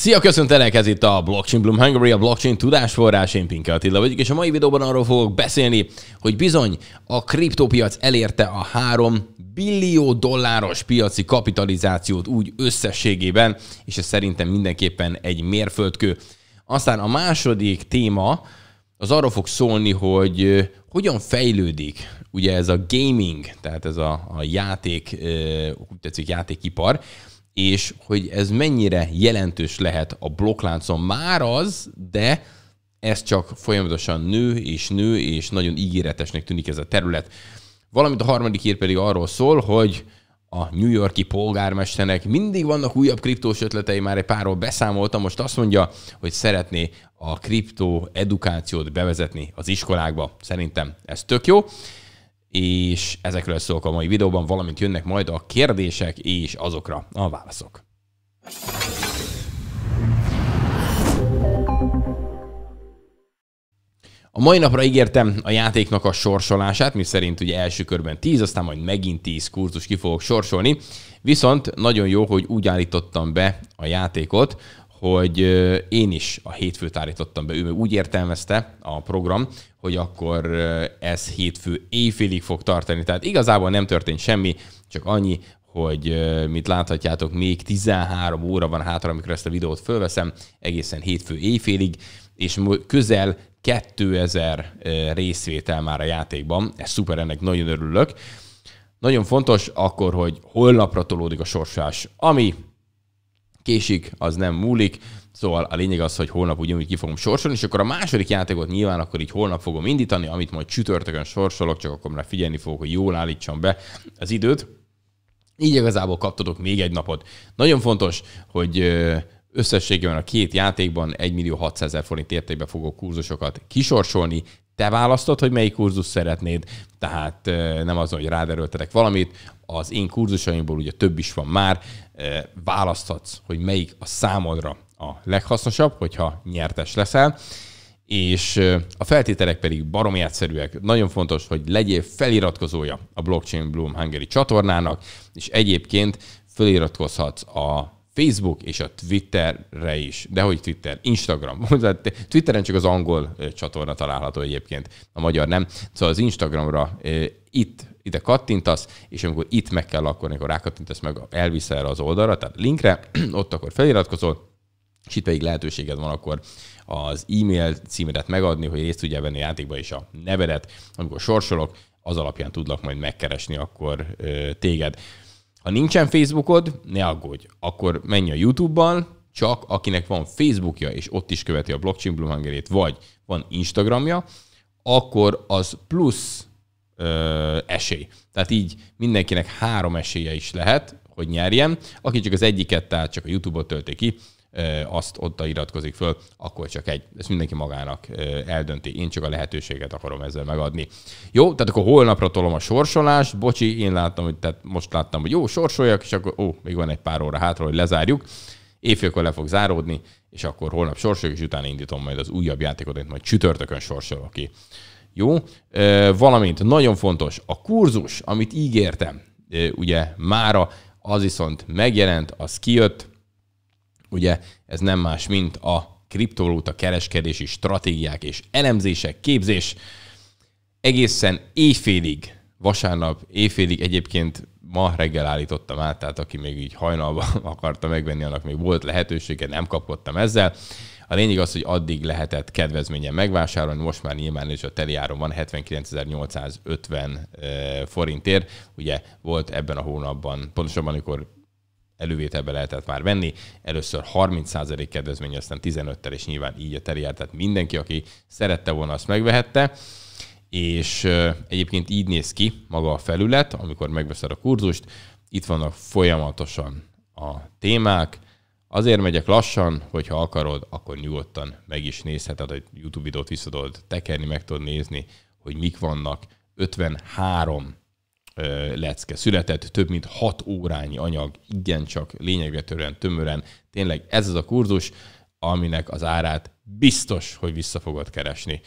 Szia, köszöntelek! Ez itt a Blockchain Bloom Hungary, a blockchain tudásforrás, én Pinke Attila vagyok, és a mai videóban arról fogok beszélni, hogy bizony a kriptopiac elérte a 3 billió dolláros piaci kapitalizációt úgy összességében, és ez szerintem mindenképpen egy mérföldkő. Aztán a második téma az arról fog szólni, hogy hogyan fejlődik ugye ez a gaming, tehát ez a, a játék, úgy tetszik játékipar, és hogy ez mennyire jelentős lehet a blokkláncon már az, de ez csak folyamatosan nő és nő, és nagyon ígéretesnek tűnik ez a terület. Valamint a harmadik hír pedig arról szól, hogy a New Yorki polgármesternek mindig vannak újabb kriptós ötletei, már egy párról beszámoltam, most azt mondja, hogy szeretné a kriptó edukációt bevezetni az iskolákba. Szerintem ez tök jó és ezekről szólok a mai videóban, valamint jönnek majd a kérdések és azokra a válaszok. A mai napra ígértem a játéknak a sorsolását, mi szerint ugye első körben 10, aztán majd megint 10 kurzus ki fogok sorsolni, viszont nagyon jó, hogy úgy állítottam be a játékot, hogy én is a hétfőt állítottam be. Ő úgy értelmezte a program, hogy akkor ez hétfő éjfélig fog tartani. Tehát igazából nem történt semmi, csak annyi, hogy mit láthatjátok, még 13 óra van hátra, amikor ezt a videót fölveszem, egészen hétfő éjfélig, és közel 2000 részvétel már a játékban. Ez szuper, ennek nagyon örülök. Nagyon fontos akkor, hogy holnapra tolódik a sorsás, ami késik, az nem múlik, Szóval a lényeg az, hogy holnap ugyanúgy ki fogom sorsolni, és akkor a második játékot nyilván akkor így holnap fogom indítani, amit majd csütörtökön sorsolok, csak akkor már figyelni fogok, hogy jól állítsam be az időt. Így igazából kaptatok még egy napot. Nagyon fontos, hogy összességében a két játékban 1 millió 600 forint értékben fogok kurzusokat kisorsolni, te választod, hogy melyik kurzus szeretnéd, tehát nem az, hogy ráderöltetek valamit, az én kurzusaimból ugye több is van már, választhatsz, hogy melyik a számodra a leghasznosabb, hogyha nyertes leszel, és a feltételek pedig baromi egyszerűek. Nagyon fontos, hogy legyél feliratkozója a Blockchain Bloom Hungary csatornának, és egyébként feliratkozhatsz a Facebook és a Twitterre is, de hogy Twitter, Instagram. Twitteren csak az angol csatorna található egyébként, a magyar nem. Szóval az Instagramra itt, ide kattintasz, és amikor itt meg kell, akkor amikor rákattintasz meg, elvisz erre az oldalra, tehát linkre, ott akkor feliratkozol, és itt pedig lehetőséged van akkor az e-mail címedet megadni, hogy részt tudjál venni a játékba, és a nevedet, amikor sorsolok, az alapján tudlak majd megkeresni akkor téged. Ha nincsen Facebookod, ne aggódj, akkor menj a YouTube-ban, csak akinek van Facebookja, és ott is követi a Blockchain Blue vagy van Instagramja, akkor az plusz ö, esély. Tehát így mindenkinek három esélye is lehet, hogy nyerjen. Aki csak az egyiket, tehát csak a YouTube-ot tölti ki, azt ott iratkozik föl, akkor csak egy. Ezt mindenki magának eldönti. Én csak a lehetőséget akarom ezzel megadni. Jó, tehát akkor holnapra tolom a sorsolást. Bocsi, én láttam, hogy tehát most láttam, hogy jó, sorsoljak, és akkor ó, még van egy pár óra hátra, hogy lezárjuk. Éjfélkor le fog záródni, és akkor holnap sorsoljuk, és utána indítom majd az újabb játékot, amit majd csütörtökön sorsolok ki. Jó, valamint nagyon fontos, a kurzus, amit ígértem, ugye mára, az viszont megjelent, az kijött, Ugye ez nem más, mint a kriptovaluta kereskedési stratégiák és elemzések, képzés. Egészen éjfélig, vasárnap éjfélig egyébként ma reggel állítottam át, tehát aki még így hajnalban akarta megvenni, annak még volt lehetősége, nem kapkodtam ezzel. A lényeg az, hogy addig lehetett kedvezményen megvásárolni, most már nyilván is a teliáron van 79.850 eh, forintért. Ugye volt ebben a hónapban, pontosabban amikor elővételbe lehetett már venni. Először 30% kedvezmény, aztán 15-tel, és nyilván így a teriát, tehát mindenki, aki szerette volna, azt megvehette. És egyébként így néz ki maga a felület, amikor megveszed a kurzust. Itt vannak folyamatosan a témák, Azért megyek lassan, hogyha akarod, akkor nyugodtan meg is nézheted, hogy YouTube videót vissza tudod tekerni, meg tudod nézni, hogy mik vannak. 53 lecke született, több mint hat órányi anyag, igencsak lényegre törően, tömören. Tényleg ez az a kurzus, aminek az árát biztos, hogy vissza fogod keresni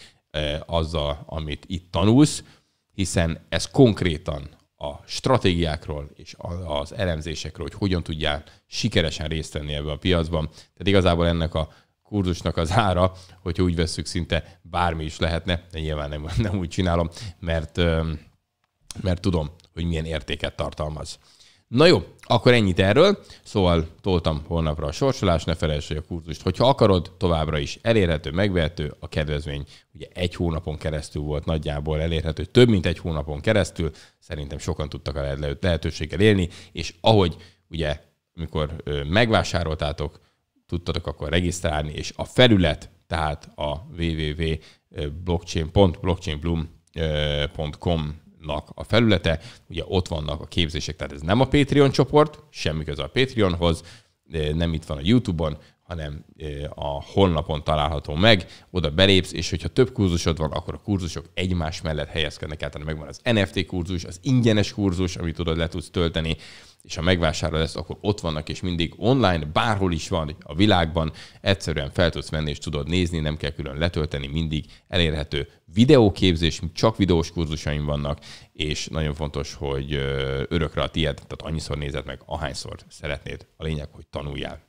azzal, amit itt tanulsz, hiszen ez konkrétan a stratégiákról és az elemzésekről, hogy hogyan tudjál sikeresen részt venni ebbe a piacban. Tehát igazából ennek a kurzusnak az ára, hogy úgy vesszük, szinte bármi is lehetne, de nyilván nem, nem úgy csinálom, mert, mert tudom, hogy milyen értéket tartalmaz. Na jó, akkor ennyit erről. Szóval toltam holnapra a sorsolást, ne felejtsd, hogy a kurzust, hogyha akarod, továbbra is elérhető, megvehető. A kedvezmény ugye egy hónapon keresztül volt nagyjából elérhető, több mint egy hónapon keresztül. Szerintem sokan tudtak a lehetőséggel élni, és ahogy ugye, amikor megvásároltátok, tudtatok akkor regisztrálni, és a felület, tehát a www.blockchain.blockchainbloom.com a felülete, ugye ott vannak a képzések, tehát ez nem a Patreon csoport, semmi köze a Patreonhoz, nem itt van a YouTube-on, hanem e, a honlapon található meg, oda belépsz, és hogyha több kurzusod van, akkor a kurzusok egymás mellett helyezkednek el, tehát megvan az NFT kurzus, az ingyenes kurzus, amit tudod le tudsz tölteni, és ha megvásárol ezt, akkor ott vannak, és mindig online, bárhol is van a világban, egyszerűen fel tudsz menni, és tudod nézni, nem kell külön letölteni, mindig elérhető videóképzés, csak videós kurzusaim vannak, és nagyon fontos, hogy örökre a tiéd, tehát annyiszor nézed meg, ahányszor szeretnéd. A lényeg, hogy tanuljál.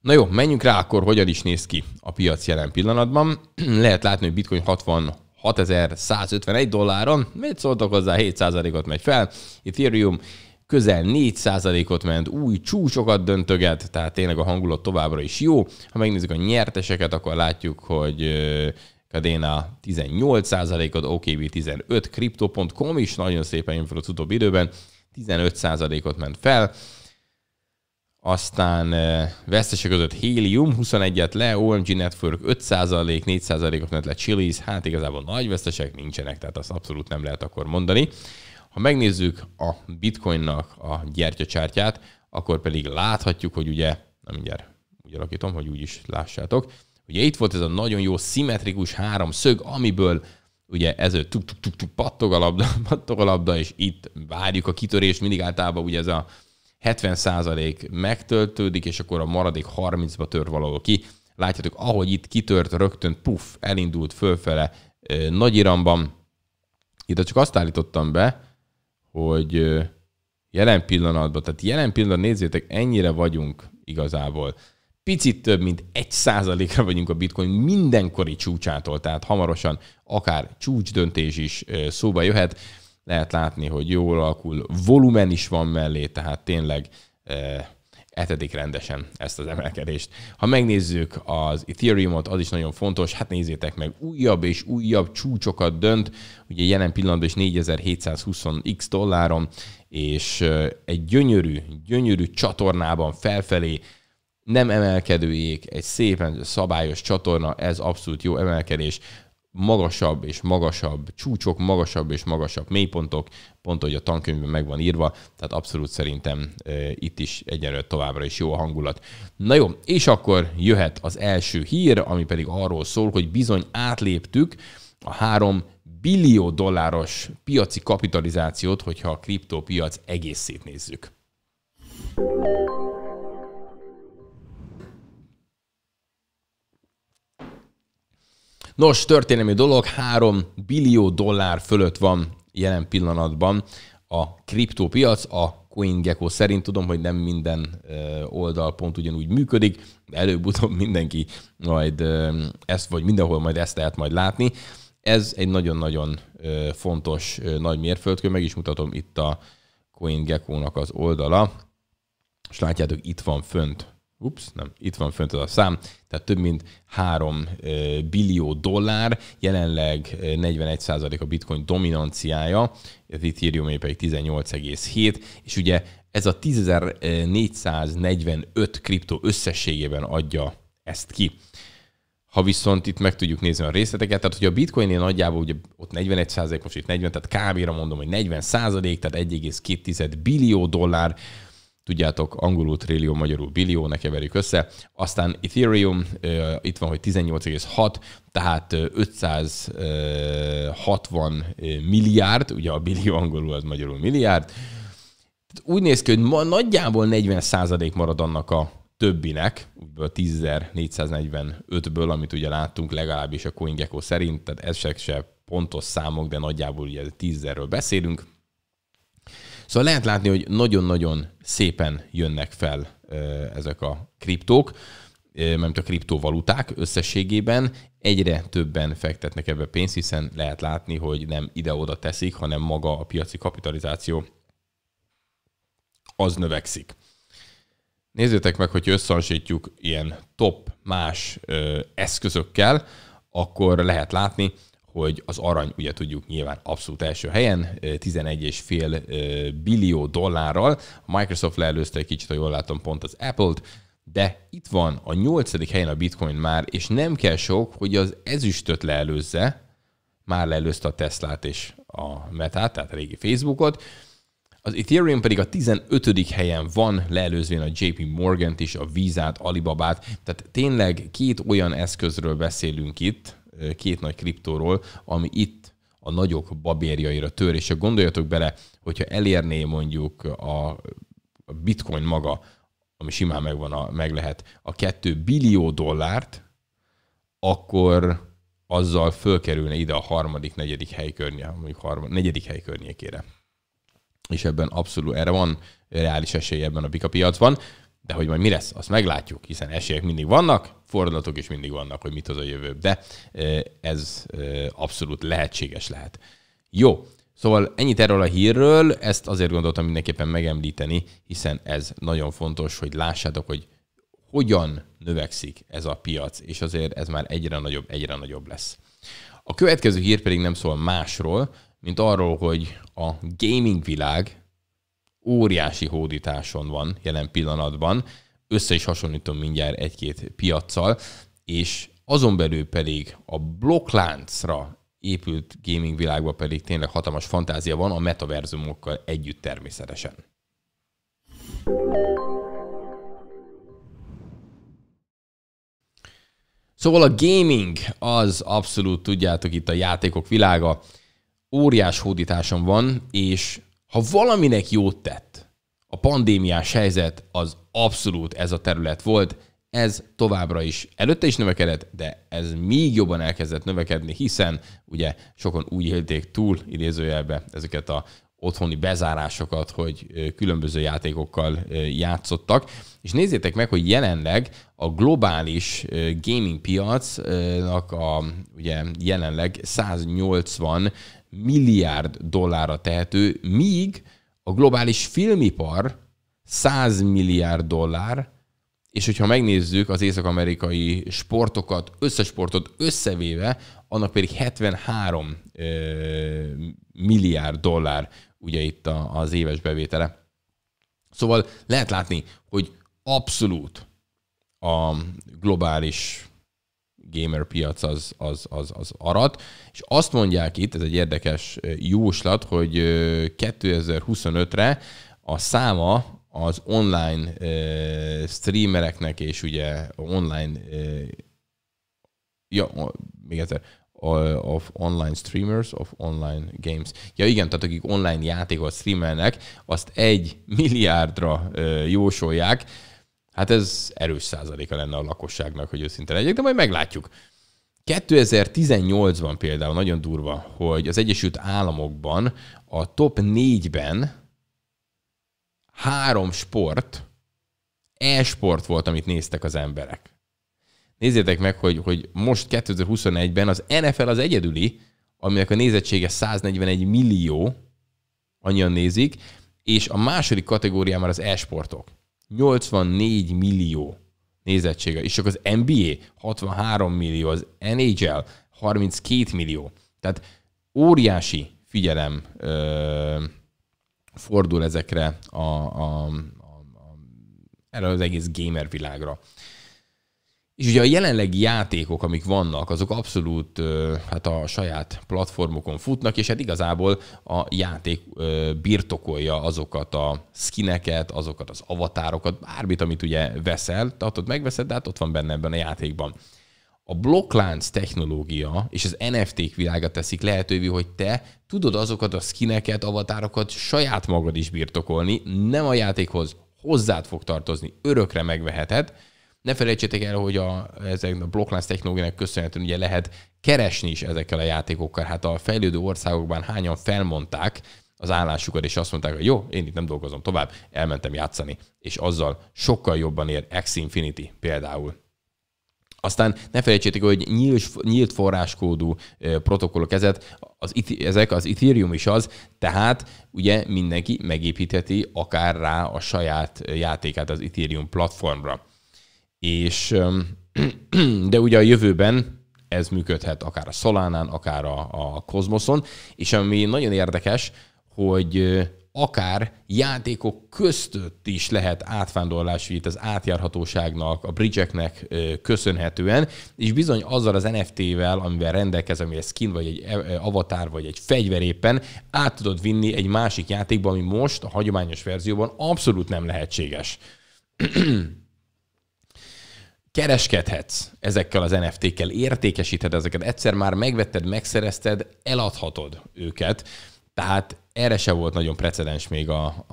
Na jó, menjünk rá akkor, hogyan is néz ki a piac jelen pillanatban. Lehet látni, hogy bitcoin 60 6151 dolláron, mit szóltak hozzá, 7%-ot megy fel, Ethereum közel 4%-ot ment, új csúcsokat döntöget, tehát tényleg a hangulat továbbra is jó. Ha megnézzük a nyerteseket, akkor látjuk, hogy Kadena 18%-ot, OKB 15, Crypto.com is nagyon szépen fel az utóbbi időben, 15%-ot ment fel. Aztán vesztesek között Helium 21-et le, OMG Network 5%, 4%-ot ment le Chili's, hát igazából nagy vesztesek nincsenek, tehát azt abszolút nem lehet akkor mondani. Ha megnézzük a bitcoinnak a gyertyacsártyát, akkor pedig láthatjuk, hogy ugye, nem mindjárt úgy alakítom, hogy úgy is lássátok, ugye itt volt ez a nagyon jó szimmetrikus háromszög, amiből ugye ez tuk, tuk, tuk, tuk, pattog a labda, pattog a labda, és itt várjuk a kitörést, mindig általában ugye ez a 70% megtöltődik, és akkor a maradék 30-ba tör valahol ki. Látjátok, ahogy itt kitört, rögtön puff, elindult fölfele nagy iramban. Itt csak azt állítottam be, hogy jelen pillanatban, tehát jelen pillanatban nézzétek, ennyire vagyunk igazából. Picit több, mint egy százalékra vagyunk a bitcoin mindenkori csúcsától, tehát hamarosan akár csúcsdöntés is szóba jöhet. Lehet látni, hogy jól alakul, volumen is van mellé, tehát tényleg etedik rendesen ezt az emelkedést. Ha megnézzük az Ethereumot, az is nagyon fontos, hát nézzétek meg, újabb és újabb csúcsokat dönt, ugye jelen pillanatban is 4720x dolláron, és egy gyönyörű, gyönyörű csatornában felfelé nem emelkedőjék, egy szépen szabályos csatorna, ez abszolút jó emelkedés magasabb és magasabb csúcsok, magasabb és magasabb mélypontok, pont hogy a tankönyvben meg van írva, tehát abszolút szerintem e, itt is egyenlőre továbbra is jó a hangulat. Na jó, és akkor jöhet az első hír, ami pedig arról szól, hogy bizony átléptük a három billió dolláros piaci kapitalizációt, hogyha a kriptópiac egészét nézzük. Nos, történelmi dolog, 3 billió dollár fölött van jelen pillanatban a kriptópiac, a CoinGecko szerint tudom, hogy nem minden oldal pont ugyanúgy működik, előbb-utóbb mindenki majd ezt, vagy mindenhol majd ezt lehet majd látni. Ez egy nagyon-nagyon fontos nagy mérföldkő, meg is mutatom itt a CoinGecko-nak az oldala, és látjátok, itt van fönt ups, nem, itt van fönt az a szám, tehát több mint 3 billió dollár, jelenleg 41% a bitcoin dominanciája, az Ethereum pedig 18,7, és ugye ez a 10.445 kriptó összességében adja ezt ki. Ha viszont itt meg tudjuk nézni a részleteket, tehát hogy a bitcoinnél nagyjából ugye ott 41 százalék, most itt 40, tehát kb mondom, hogy 40 százalék, tehát 1,2 billió dollár, tudjátok, angolul trillió, magyarul billió, ne keverjük össze. Aztán Ethereum, itt van, hogy 18,6, tehát 560 milliárd, ugye a billió angolul az magyarul milliárd. Úgy néz ki, hogy ma nagyjából 40% marad annak a többinek, 10.445-ből, amit ugye láttunk legalábbis a CoinGecko szerint, tehát ezek se pontos számok, de nagyjából ugye 10.000-ről beszélünk, Szóval lehet látni, hogy nagyon-nagyon szépen jönnek fel ezek a kriptók, mert a kriptovaluták összességében egyre többen fektetnek ebbe pénzt, hiszen lehet látni, hogy nem ide-oda teszik, hanem maga a piaci kapitalizáció az növekszik. Nézzétek meg, hogy összehasonlítjuk ilyen top más eszközökkel, akkor lehet látni, hogy az arany, ugye tudjuk nyilván abszolút első helyen, 11,5 billió dollárral. A Microsoft leelőzte egy kicsit, ha jól látom, pont az Apple-t, de itt van a nyolcadik helyen a bitcoin már, és nem kell sok, hogy az ezüstöt leelőzze, már leelőzte a Teslát és a Metát, tehát a régi Facebookot, az Ethereum pedig a 15. helyen van, leelőzvén a JP Morgan-t is, a alibaba Alibabát, tehát tényleg két olyan eszközről beszélünk itt, két nagy kriptóról, ami itt a nagyok babérjaira tör, és ha gondoljatok bele, hogyha elérné mondjuk a bitcoin maga, ami simán megvan, a, meg lehet, a 2 billió dollárt, akkor azzal fölkerülne ide a harmadik, negyedik hely környék, mondjuk harmad, negyedik hely környékére. És ebben abszolút erre van reális esély ebben a bika piacban. De hogy majd mi lesz, azt meglátjuk, hiszen esélyek mindig vannak, fordulatok is mindig vannak, hogy mit hoz a jövő. De ez abszolút lehetséges lehet. Jó, Szóval ennyit erről a hírről, ezt azért gondoltam mindenképpen megemlíteni, hiszen ez nagyon fontos, hogy lássátok, hogy hogyan növekszik ez a piac, és azért ez már egyre nagyobb, egyre nagyobb lesz. A következő hír pedig nem szól másról, mint arról, hogy a gaming világ óriási hódításon van jelen pillanatban, össze is hasonlítom mindjárt egy-két piaccal, és azon belül pedig a blokkláncra épült gaming világban pedig tényleg hatalmas fantázia van a metaverzumokkal együtt természetesen. Szóval a gaming az abszolút, tudjátok, itt a játékok világa, óriás hódításon van, és ha valaminek jót tett a pandémiás helyzet, az abszolút ez a terület volt, ez továbbra is előtte is növekedett, de ez még jobban elkezdett növekedni, hiszen ugye sokan úgy élték túl idézőjelbe ezeket a otthoni bezárásokat, hogy különböző játékokkal játszottak. És nézzétek meg, hogy jelenleg a globális gaming piacnak a ugye jelenleg 180 milliárd dollárra tehető, míg a globális filmipar 100 milliárd dollár, és hogyha megnézzük az észak-amerikai sportokat, összesportot összevéve, annak pedig 73 ö, milliárd dollár ugye itt a, az éves bevétele. Szóval lehet látni, hogy abszolút a globális gamer piac az, az, az, az arat, és azt mondják itt, ez egy érdekes jóslat, hogy 2025-re a száma az online streamereknek és ugye online ja, még egyszer, of online streamers, of online games. Ja igen, tehát akik online játékot streamelnek, azt egy milliárdra jósolják, Hát ez erős százaléka lenne a lakosságnak, hogy őszinte legyek, de majd meglátjuk. 2018-ban például nagyon durva, hogy az Egyesült Államokban a top 4-ben három sport, e-sport volt, amit néztek az emberek. Nézzétek meg, hogy, hogy most 2021-ben az NFL az egyedüli, aminek a nézettsége 141 millió, annyian nézik, és a második kategóriá már az e-sportok. 84 millió nézettsége, és csak az NBA 63 millió, az NHL 32 millió. Tehát óriási figyelem ö, fordul ezekre a, a, a, a, erre az egész gamer világra. És ugye a jelenlegi játékok, amik vannak, azok abszolút hát a saját platformokon futnak, és hát igazából a játék birtokolja azokat a skineket, azokat az avatárokat, bármit, amit ugye veszel, tehát ott megveszed, de hát ott van benne ebben a játékban. A blokklánc technológia és az NFT-k világa teszik lehetővé, hogy te tudod azokat a skineket, avatárokat saját magad is birtokolni, nem a játékhoz hozzád fog tartozni, örökre megveheted, ne felejtsétek el, hogy a, ezek a blokklánc technológiának köszönhetően ugye lehet keresni is ezekkel a játékokkal. Hát a fejlődő országokban hányan felmondták az állásukat, és azt mondták, hogy jó, én itt nem dolgozom tovább, elmentem játszani, és azzal sokkal jobban ér X Infinity például. Aztán ne felejtsétek, hogy nyílt, nyílt forráskódú protokollok ezet, az, ezek, az Ethereum is az, tehát ugye mindenki megépítheti akár rá a saját játékát az Ethereum platformra és de ugye a jövőben ez működhet akár a Solánán, akár a, a kozmoszon és ami nagyon érdekes, hogy akár játékok köztött is lehet átvándorlás, itt az átjárhatóságnak, a bridgeknek köszönhetően, és bizony azzal az NFT-vel, amivel rendelkezem, ami egy skin, vagy egy avatar, vagy egy fegyver éppen, át tudod vinni egy másik játékba, ami most a hagyományos verzióban abszolút nem lehetséges. kereskedhetsz ezekkel az NFT-kkel, értékesíted ezeket, egyszer már megvetted, megszerezted, eladhatod őket, tehát erre se volt nagyon precedens még a, a,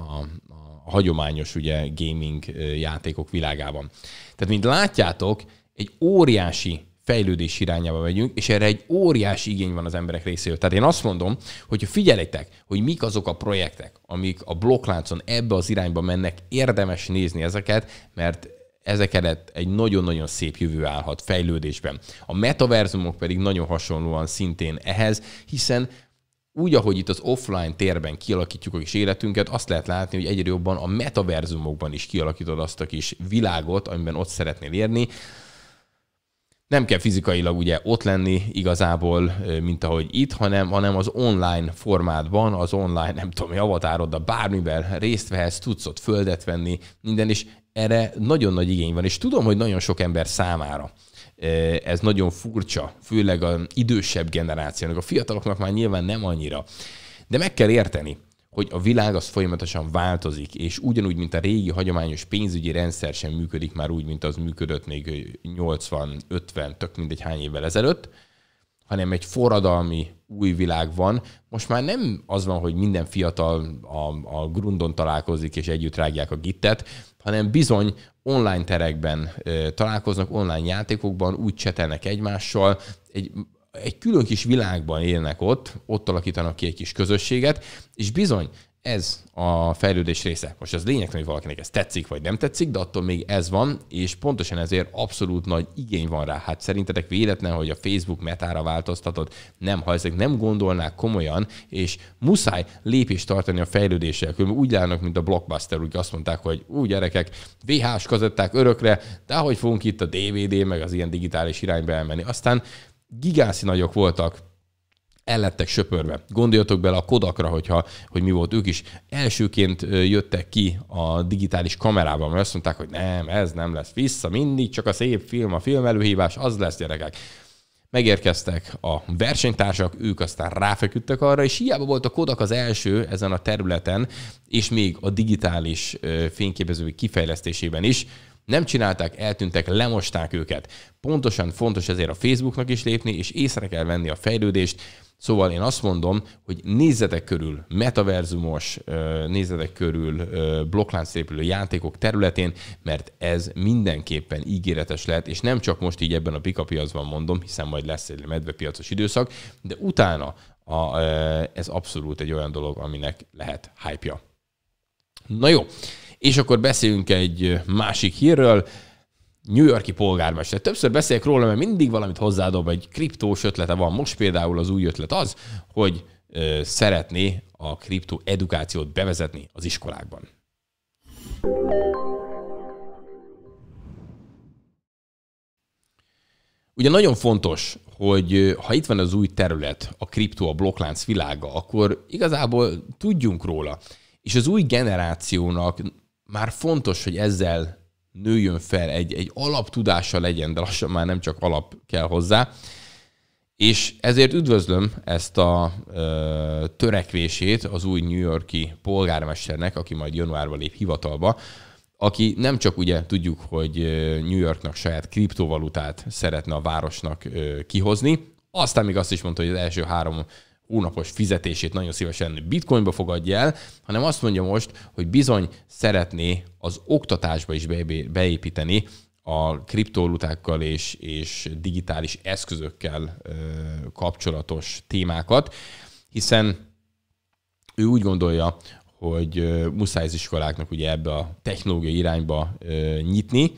a hagyományos ugye, gaming játékok világában. Tehát, mint látjátok, egy óriási fejlődés irányába megyünk, és erre egy óriási igény van az emberek részéről. Tehát én azt mondom, hogy figyeljetek, hogy mik azok a projektek, amik a blokkláncon ebbe az irányba mennek, érdemes nézni ezeket, mert ezek előtt egy nagyon-nagyon szép jövő állhat fejlődésben. A metaverzumok pedig nagyon hasonlóan szintén ehhez, hiszen úgy, ahogy itt az offline térben kialakítjuk a kis életünket, azt lehet látni, hogy egyre jobban a metaverzumokban is kialakítod azt a kis világot, amiben ott szeretnél érni nem kell fizikailag ugye ott lenni igazából, mint ahogy itt, hanem, hanem az online formátban, az online, nem tudom, avatárodda bármiben részt vehetsz, tudsz ott földet venni, minden, is erre nagyon nagy igény van. És tudom, hogy nagyon sok ember számára ez nagyon furcsa, főleg az idősebb generációnak, a fiataloknak már nyilván nem annyira. De meg kell érteni, hogy a világ az folyamatosan változik, és ugyanúgy, mint a régi hagyományos pénzügyi rendszer sem működik már úgy, mint az működött még 80-50, tök mindegy hány évvel ezelőtt, hanem egy forradalmi új világ van. Most már nem az van, hogy minden fiatal a, a grundon találkozik és együtt rágják a gittet, hanem bizony online terekben találkoznak, online játékokban, úgy csetelnek egymással, egy egy külön kis világban élnek ott, ott alakítanak ki egy kis közösséget, és bizony, ez a fejlődés része. Most az lényeg, hogy valakinek ez tetszik vagy nem tetszik, de attól még ez van, és pontosan ezért abszolút nagy igény van rá. Hát szerintetek véletlen, hogy a Facebook metára változtatott? Nem, ha ezek nem gondolnák komolyan, és muszáj lépést tartani a fejlődéssel, különben úgy állnak, mint a Blockbuster, úgy azt mondták, hogy úgy gyerekek, VHS kazetták örökre, de hogy fogunk itt a DVD, meg az ilyen digitális irányba elmenni. Aztán gigászi nagyok voltak, ellettek söpörve. Gondoljatok bele a Kodakra, hogyha, hogy mi volt ők is. Elsőként jöttek ki a digitális kamerában, mert azt mondták, hogy nem, ez nem lesz vissza, mindig csak a szép film, a film előhívás, az lesz gyerekek. Megérkeztek a versenytársak, ők aztán ráfeküdtek arra, és hiába volt a Kodak az első ezen a területen, és még a digitális fényképezői kifejlesztésében is, nem csinálták, eltűntek, lemosták őket. Pontosan fontos ezért a Facebooknak is lépni, és észre kell venni a fejlődést. Szóval én azt mondom, hogy nézzetek körül metaverzumos, nézzetek körül blokklánc épülő játékok területén, mert ez mindenképpen ígéretes lehet, és nem csak most így ebben a pikapiacban mondom, hiszen majd lesz egy medvepiacos időszak, de utána a, ez abszolút egy olyan dolog, aminek lehet hype-ja. Na jó, és akkor beszélünk egy másik hírről, New Yorki polgármester. Többször beszélek róla, mert mindig valamit hozzáadom, egy kriptós ötlete van. Most például az új ötlet az, hogy szeretné a kriptó edukációt bevezetni az iskolákban. Ugye nagyon fontos, hogy ha itt van az új terület, a kriptó a blokklánc világa, akkor igazából tudjunk róla. És az új generációnak már fontos, hogy ezzel nőjön fel, egy, egy alaptudása legyen, de lassan már nem csak alap kell hozzá. És ezért üdvözlöm ezt a ö, törekvését az új New Yorki polgármesternek, aki majd januárban lép hivatalba, aki nem csak ugye tudjuk, hogy New Yorknak saját kriptovalutát szeretne a városnak ö, kihozni, aztán még azt is mondta, hogy az első három hónapos fizetését nagyon szívesen bitcoinba fogadja el, hanem azt mondja most, hogy bizony szeretné az oktatásba is beépíteni a kriptovalutákkal és, és digitális eszközökkel ö, kapcsolatos témákat, hiszen ő úgy gondolja, hogy muszáj az iskoláknak ugye ebbe a technológiai irányba ö, nyitni,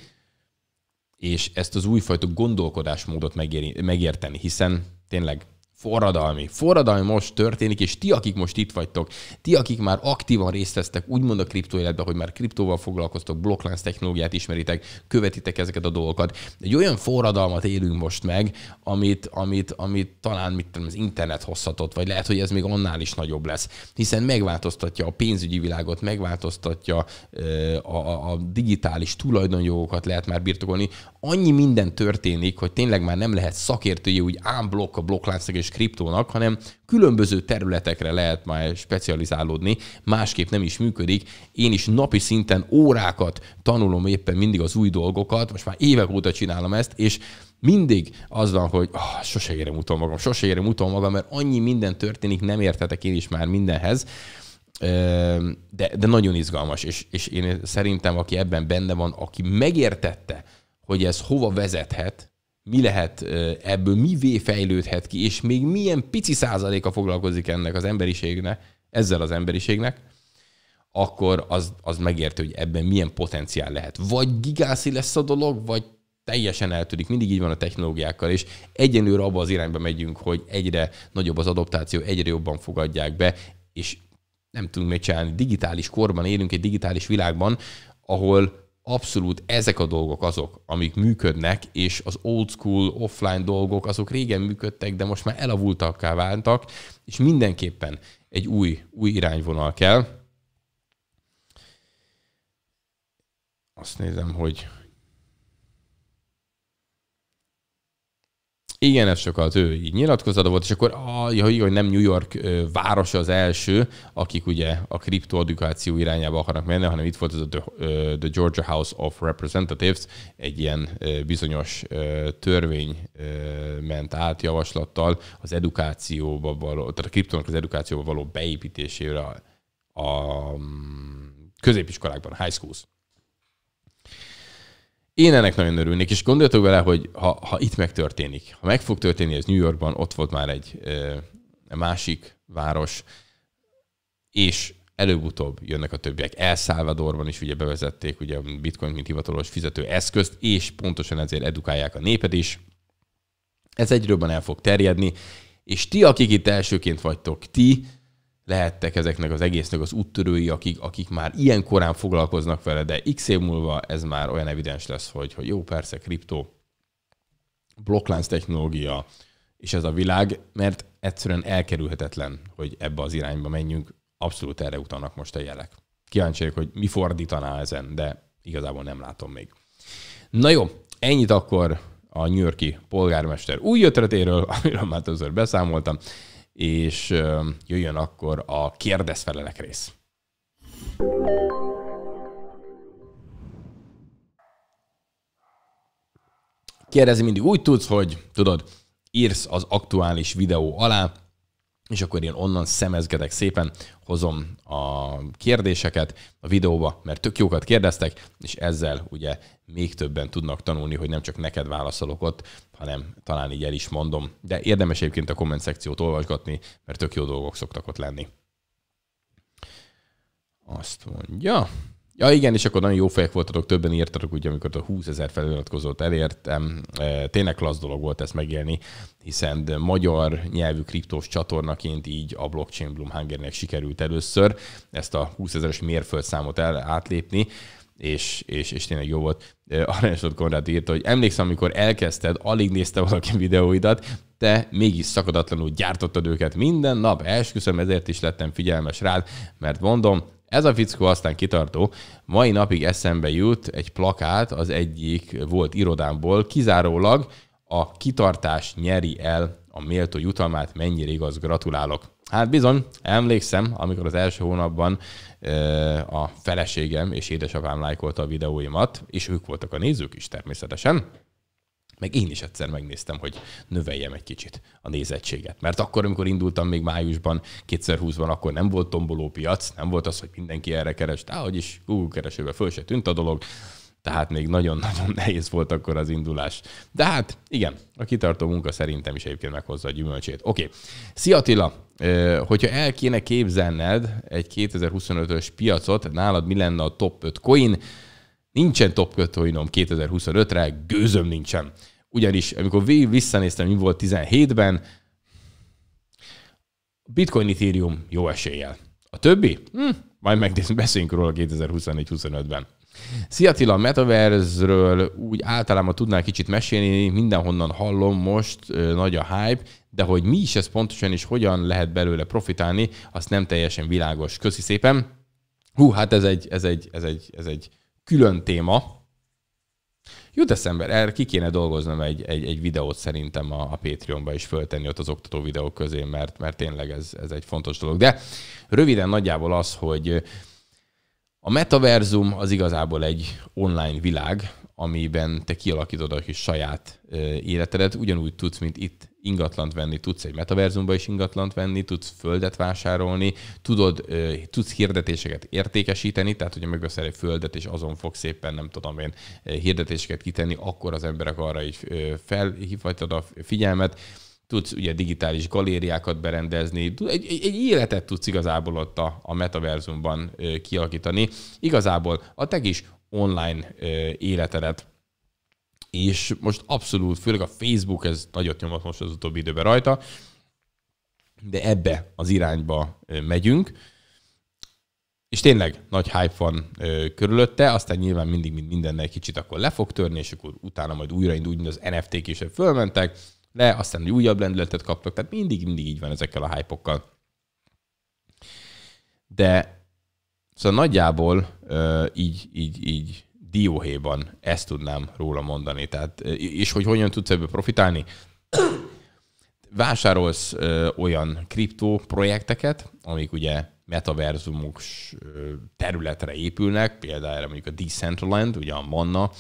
és ezt az újfajta gondolkodásmódot megérteni, hiszen tényleg forradalmi. Forradalmi most történik, és ti, akik most itt vagytok, ti, akik már aktívan részt vesztek, úgymond a kriptoéletben, hogy már kriptóval foglalkoztok, blokklánc technológiát ismeritek, követitek ezeket a dolgokat. Egy olyan forradalmat élünk most meg, amit, amit, amit talán mit tudom, az internet hozhatott, vagy lehet, hogy ez még annál is nagyobb lesz, hiszen megváltoztatja a pénzügyi világot, megváltoztatja a, a, a digitális tulajdonjogokat lehet már birtokolni. Annyi minden történik, hogy tényleg már nem lehet szakértője úgy ám blokk a blokklánc és kriptónak, hanem különböző területekre lehet már specializálódni, másképp nem is működik. Én is napi szinten órákat tanulom éppen mindig az új dolgokat, most már évek óta csinálom ezt, és mindig az van, hogy oh, sose érem utol magam, sose érem utol magam, mert annyi minden történik, nem értetek én is már mindenhez, de, de nagyon izgalmas, és, és én szerintem, aki ebben benne van, aki megértette, hogy ez hova vezethet, mi lehet ebből, mivé fejlődhet ki, és még milyen pici százaléka foglalkozik ennek az emberiségnek, ezzel az emberiségnek, akkor az, az megérti, hogy ebben milyen potenciál lehet. Vagy gigászi lesz a dolog, vagy teljesen eltűnik. Mindig így van a technológiákkal, és egyenlőre abba az irányba megyünk, hogy egyre nagyobb az adaptáció, egyre jobban fogadják be, és nem tudunk még csinálni. Digitális korban élünk, egy digitális világban, ahol abszolút ezek a dolgok azok, amik működnek, és az old school offline dolgok, azok régen működtek, de most már elavultakká váltak, és mindenképpen egy új, új irányvonal kell. Azt nézem, hogy igen, ez csak az ő így nyilatkozata volt, és akkor ah, jó, hogy nem New York város az első, akik ugye a kriptoedukáció irányába akarnak menni, hanem itt volt ez a The, The Georgia House of Representatives, egy ilyen bizonyos törvény ment át javaslattal az edukációba való, tehát a kriptónak az edukációba való beépítésére a mm, középiskolákban, high schools. Én ennek nagyon örülnék, és gondoljatok vele, hogy ha, ha itt megtörténik, ha meg fog történni, ez New Yorkban, ott volt már egy ö, másik város, és előbb-utóbb jönnek a többiek. El Salvadorban is ugye bevezették ugye bitcoin, mint hivatalos fizető eszközt, és pontosan ezért edukálják a népet is. Ez egyről el fog terjedni, és ti, akik itt elsőként vagytok, ti lehettek ezeknek az egésznek az úttörői, akik, akik már ilyen korán foglalkoznak vele, de x év múlva ez már olyan evidens lesz, hogy, hogy jó, persze, kriptó, blokklánc technológia, és ez a világ, mert egyszerűen elkerülhetetlen, hogy ebbe az irányba menjünk. Abszolút erre utalnak most a jelek. Kíváncsi hogy mi fordítaná ezen, de igazából nem látom még. Na jó, ennyit akkor a New Yorki polgármester új ötletéről, amiről már többször beszámoltam és jöjjön akkor a kérdezfelelek rész. Kérdezi mindig úgy tudsz, hogy tudod, írsz az aktuális videó alá, és akkor én onnan szemezgetek szépen, hozom a kérdéseket a videóba, mert tök jókat kérdeztek, és ezzel ugye még többen tudnak tanulni, hogy nem csak neked válaszolok ott, hanem talán így el is mondom. De érdemes egyébként a komment szekciót olvasgatni, mert tök jó dolgok szoktak ott lenni. Azt mondja. Ja igen, és akkor nagyon jó fejek voltatok, többen írtatok, ugye, amikor a 20 ezer feliratkozót elértem. E, tényleg klassz dolog volt ezt megélni, hiszen magyar nyelvű kriptós csatornaként így a Blockchain Bloom Hungernek sikerült először ezt a 20 ezeres mérföldszámot el, átlépni és, és, és tényleg jó volt. Aranyosod Konrád írta, hogy emlékszem, amikor elkezdted, alig nézte valaki videóidat, te mégis szakadatlanul gyártottad őket minden nap, esküszöm, ezért is lettem figyelmes rád, mert mondom, ez a fickó aztán kitartó. Mai napig eszembe jut egy plakát az egyik volt irodámból, kizárólag a kitartás nyeri el a méltó jutalmát, mennyire igaz, gratulálok. Hát bizony, emlékszem, amikor az első hónapban a feleségem és édesapám lájkolta a videóimat, és ők voltak a nézők is természetesen, meg én is egyszer megnéztem, hogy növeljem egy kicsit a nézettséget. Mert akkor, amikor indultam még májusban, 2020-ban, akkor nem volt tomboló piac, nem volt az, hogy mindenki erre keres, ahogy is Google keresőbe föl se tűnt a dolog, tehát még nagyon-nagyon nehéz volt akkor az indulás. De hát igen, a kitartó munka szerintem is egyébként meghozza a gyümölcsét. Oké, okay. szia Attila! Hogyha el kéne képzelned egy 2025-ös piacot, nálad mi lenne a top 5 coin? Nincsen top 5 coinom 2025-re, gőzöm nincsen. Ugyanis, amikor visszanéztem, mi volt 17-ben, Bitcoin, Ethereum jó eséllyel. A többi? Hm, majd megnézzük, beszéljünk róla 2024-25-ben. Szia Tila, Metaverse-ről úgy általában tudnál kicsit mesélni, mindenhonnan hallom most, nagy a hype, de hogy mi is ez pontosan, és hogyan lehet belőle profitálni, az nem teljesen világos. Köszi szépen. Hú, hát ez egy, ez egy, ez egy, ez egy külön téma. Jut eszembe, erre ki kéne dolgoznom egy, egy, egy videót szerintem a, a Patreonba is föltenni ott az oktató videók közé, mert, mert tényleg ez, ez egy fontos dolog. De röviden nagyjából az, hogy a metaverzum az igazából egy online világ, amiben te kialakítod a kis saját életedet, ugyanúgy tudsz, mint itt ingatlant venni, tudsz egy metaverzumba is ingatlant venni, tudsz földet vásárolni, tudod, tudsz hirdetéseket értékesíteni, tehát hogyha megveszel egy földet, és azon fog szépen, nem tudom én, hirdetéseket kitenni, akkor az emberek arra is felhívhatod a figyelmet, tudsz ugye digitális galériákat berendezni, egy, egy, egy életet tudsz igazából ott a, a metaverzumban kialakítani. Igazából a te is online életedet és most abszolút, főleg a Facebook, ez nagyot nyomott most az utóbbi időben rajta, de ebbe az irányba megyünk, és tényleg nagy hype van ö, körülötte, aztán nyilván mindig mindennel kicsit akkor le fog törni, és akkor utána majd újraindul, mint az NFT-k is fölmentek, le, aztán egy újabb lendületet kaptak, tehát mindig, mindig így van ezekkel a hype-okkal. De szóval nagyjából így, így, így dióhéjban ezt tudnám róla mondani. Tehát, és hogy hogyan tudsz ebből profitálni? Vásárolsz ö, olyan kriptó projekteket, amik ugye metaverzumok területre épülnek, például mondjuk a Decentraland, ugye a Manna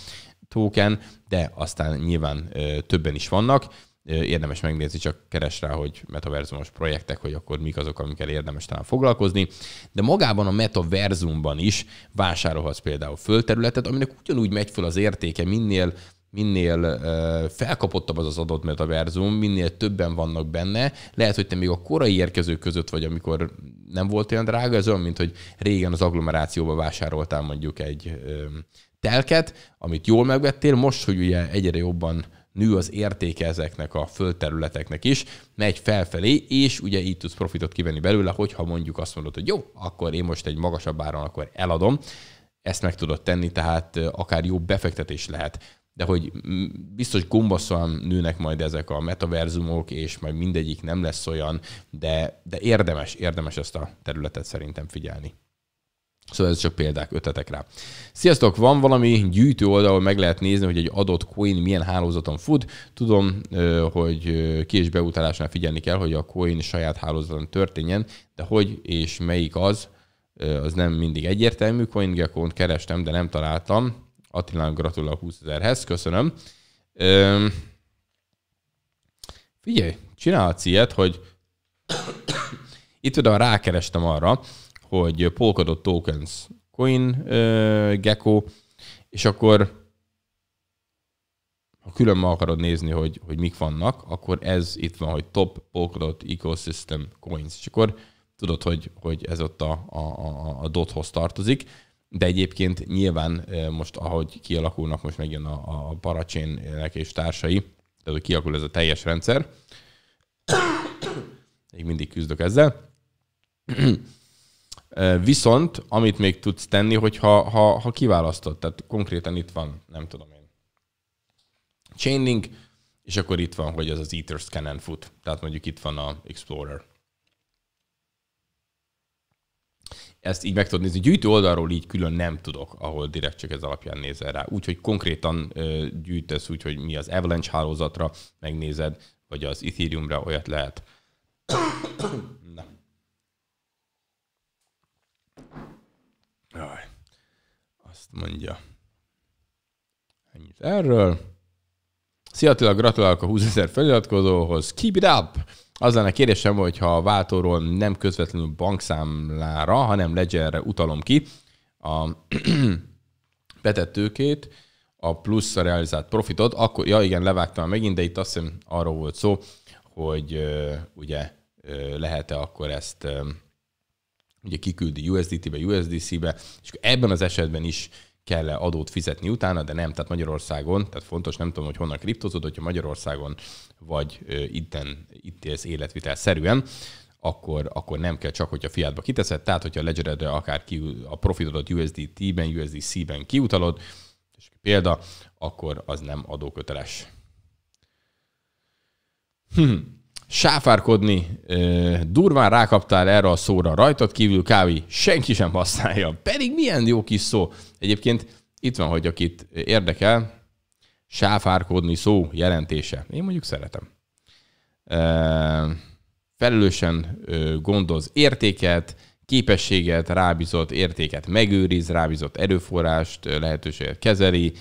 token, de aztán nyilván ö, többen is vannak, érdemes megnézni, csak keres rá, hogy metaverzumos projektek, hogy akkor mik azok, amikkel érdemes talán foglalkozni. De magában a metaverzumban is vásárolhatsz például földterületet, aminek ugyanúgy megy föl az értéke, minél minél felkapottabb az az adott metaverzum, minél többen vannak benne. Lehet, hogy te még a korai érkezők között vagy, amikor nem volt olyan drága, ez olyan, mint hogy régen az agglomerációba vásároltál mondjuk egy telket, amit jól megvettél, most, hogy ugye egyre jobban nő az értéke ezeknek a földterületeknek is, megy felfelé, és ugye így tudsz profitot kivenni belőle, hogyha mondjuk azt mondod, hogy jó, akkor én most egy magasabb áron akkor eladom, ezt meg tudod tenni, tehát akár jó befektetés lehet. De hogy biztos gombaszóan nőnek majd ezek a metaverzumok, és majd mindegyik nem lesz olyan, de, de érdemes, érdemes ezt a területet szerintem figyelni. Szóval ez csak példák, ötetek rá. Sziasztok, van valami gyűjtő oldal, ahol meg lehet nézni, hogy egy adott coin milyen hálózaton fut. Tudom, hogy ki és beutálásnál figyelni kell, hogy a coin saját hálózaton történjen, de hogy és melyik az, az nem mindig egyértelmű. coingecko kerestem, de nem találtam. Attilán gratulál 20 ezerhez, köszönöm. figyelj, csinálhatsz ilyet, hogy itt oda rákerestem arra, hogy Polkadot Tokens Coin Gecko, és akkor ha külön ma akarod nézni, hogy, hogy mik vannak, akkor ez itt van, hogy Top Polkadot Ecosystem Coins, és akkor tudod, hogy, hogy ez ott a, a, a, a dothoz tartozik, de egyébként nyilván most, ahogy kialakulnak, most megjön a, a paracsének és társai, tehát hogy kialakul ez a teljes rendszer, még mindig küzdök ezzel, Viszont, amit még tudsz tenni, hogy ha, ha, ha kiválasztod, tehát konkrétan itt van, nem tudom én, Chainlink, és akkor itt van, hogy ez az Ether scannen fut. Tehát mondjuk itt van a Explorer. Ezt így meg tudod nézni. Gyűjtő oldalról így külön nem tudok, ahol direkt csak ez alapján nézel rá. Úgyhogy konkrétan gyűjtesz úgy, hogy mi az Avalanche hálózatra megnézed, vagy az Ethereumra olyat lehet. Azt mondja. Ennyit erről. Szia Attila, gratulálok a 20 ezer feliratkozóhoz. Keep it up! Az lenne kérdésem, hogy ha a váltóról nem közvetlenül bankszámlára, hanem ledgerre utalom ki a betettőkét, a plusz a realizált profitot, akkor, ja igen, levágtam megint, de itt azt hiszem arról volt szó, hogy ugye lehet-e akkor ezt ugye kiküldi USDT-be, USDC-be, és ebben az esetben is kell -e adót fizetni utána, de nem, tehát Magyarországon, tehát fontos, nem tudom, hogy honnan kriptozod, hogyha Magyarországon vagy itten, itt élsz életvitel szerűen, akkor, akkor nem kell csak, hogyha fiatba kiteszed, tehát hogyha a Ledgeredre akár ki, a profitodat USDT-ben, USDC-ben kiutalod, és példa, akkor az nem adóköteles. Hm sáfárkodni, durván rákaptál erre a szóra, rajtad kívül kávé, senki sem használja. Pedig milyen jó kis szó. Egyébként itt van, hogy akit érdekel, sáfárkodni szó jelentése. Én mondjuk szeretem. Felelősen gondoz értéket, képességet, rábízott értéket megőriz, rábízott erőforrást, lehetőséget kezeli,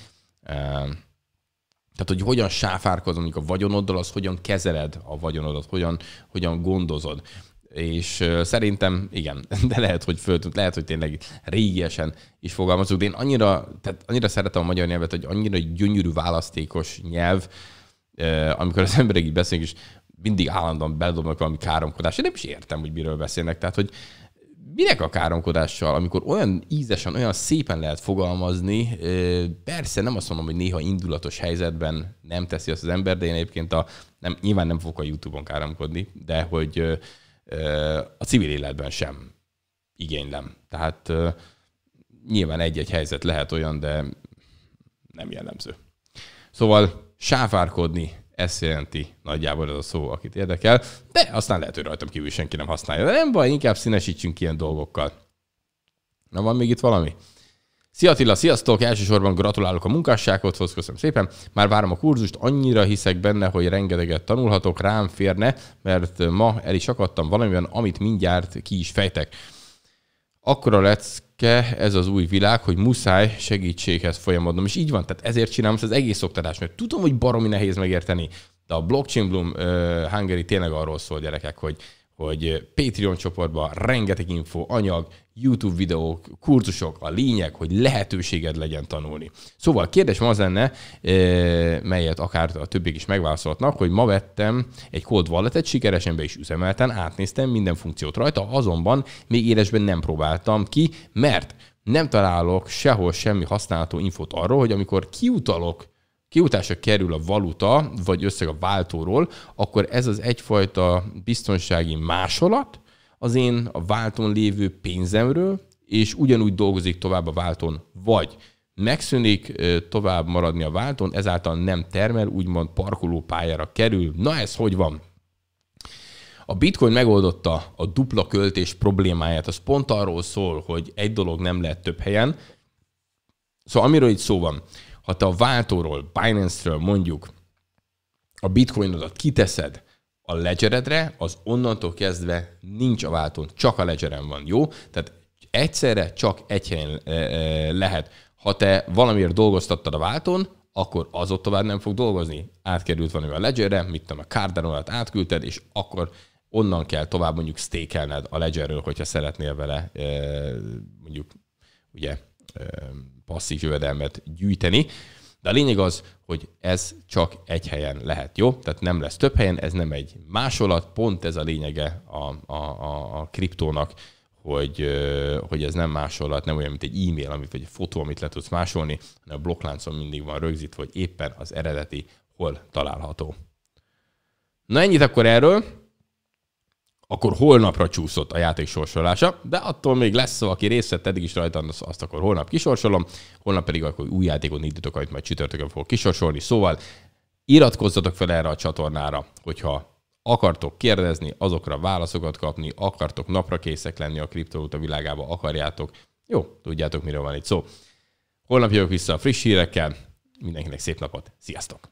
tehát, hogy hogyan sáfárkozol a vagyonoddal, az hogyan kezeled a vagyonodat, hogyan, hogyan gondozod. És szerintem, igen, de lehet, hogy föl, lehet, hogy tényleg régiesen is fogalmazunk, de én annyira, tehát annyira szeretem a magyar nyelvet, hogy annyira gyönyörű, választékos nyelv, amikor az emberek így beszélnek, és mindig állandóan beledobnak valami káromkodást. Én nem is értem, hogy miről beszélnek. Tehát, hogy minek a káromkodással, amikor olyan ízesen, olyan szépen lehet fogalmazni, persze nem azt mondom, hogy néha indulatos helyzetben nem teszi azt az ember, de én egyébként a, nem, nyilván nem fogok a YouTube-on káromkodni, de hogy a civil életben sem igénylem. Tehát nyilván egy-egy helyzet lehet olyan, de nem jellemző. Szóval sávárkodni. Ezt jelenti nagyjából az a szó, akit érdekel, de aztán lehet, hogy rajtam kívül senki nem használja. De nem baj, inkább színesítsünk ilyen dolgokkal. Na van még itt valami? Szia Attila, sziasztok! Elsősorban gratulálok a munkásságodhoz, köszönöm szépen. Már várom a kurzust, annyira hiszek benne, hogy rengeteget tanulhatok, rám férne, mert ma el is akadtam valamiben, amit mindjárt ki is fejtek akkora lecke ez az új világ, hogy muszáj segítséghez folyamodnom. És így van, tehát ezért csinálom ezt az egész oktatást, mert tudom, hogy baromi nehéz megérteni, de a Blockchain Bloom uh, Hungary tényleg arról szól, gyerekek, hogy hogy Patreon csoportban rengeteg info, anyag, YouTube videók, kurzusok, a lényeg, hogy lehetőséged legyen tanulni. Szóval kérdés ma az lenne, eh, melyet akár a többiek is megválaszolhatnak, hogy ma vettem egy Cold wallet sikeresen be is üzemeltem, átnéztem minden funkciót rajta, azonban még élesben nem próbáltam ki, mert nem találok sehol semmi használható infót arról, hogy amikor kiutalok kiutásra kerül a valuta, vagy összeg a váltóról, akkor ez az egyfajta biztonsági másolat az én a váltón lévő pénzemről, és ugyanúgy dolgozik tovább a váltón, vagy megszűnik tovább maradni a váltón, ezáltal nem termel, úgymond parkolópályára kerül. Na ez hogy van? A bitcoin megoldotta a dupla költés problémáját. Az pont arról szól, hogy egy dolog nem lehet több helyen. Szóval amiről itt szó van, ha te a váltóról, Binance-ről mondjuk a bitcoinodat kiteszed a ledgeredre, az onnantól kezdve nincs a váltón, csak a ledgeren van, jó? Tehát egyszerre csak egy helyen eh, eh, lehet. Ha te valamiért dolgoztattad a váltón, akkor az ott tovább nem fog dolgozni. Átkerült valami a ledgerre, mit tudom, a kárdánolat átküldted, és akkor onnan kell tovább mondjuk stékelned a ledgerről, hogyha szeretnél vele eh, mondjuk ugye passzív jövedelmet gyűjteni. De a lényeg az, hogy ez csak egy helyen lehet, jó? Tehát nem lesz több helyen, ez nem egy másolat, pont ez a lényege a, a, a, a kriptónak, hogy, hogy ez nem másolat, nem olyan, mint egy e-mail, amit, vagy egy fotó, amit le tudsz másolni, hanem a blokkláncon mindig van rögzítve, hogy éppen az eredeti hol található. Na ennyit akkor erről akkor holnapra csúszott a játék sorsolása, de attól még lesz, aki részt vett eddig is rajta, azt akkor holnap kisorsolom, holnap pedig akkor új játékot indítok, amit majd csütörtökön fogok kisorsolni, szóval iratkozzatok fel erre a csatornára, hogyha akartok kérdezni, azokra válaszokat kapni, akartok napra készek lenni a kriptovaluta világába, akarjátok. Jó, tudjátok, miről van itt szó. Holnap jövök vissza a friss hírekkel. Mindenkinek szép napot. Sziasztok!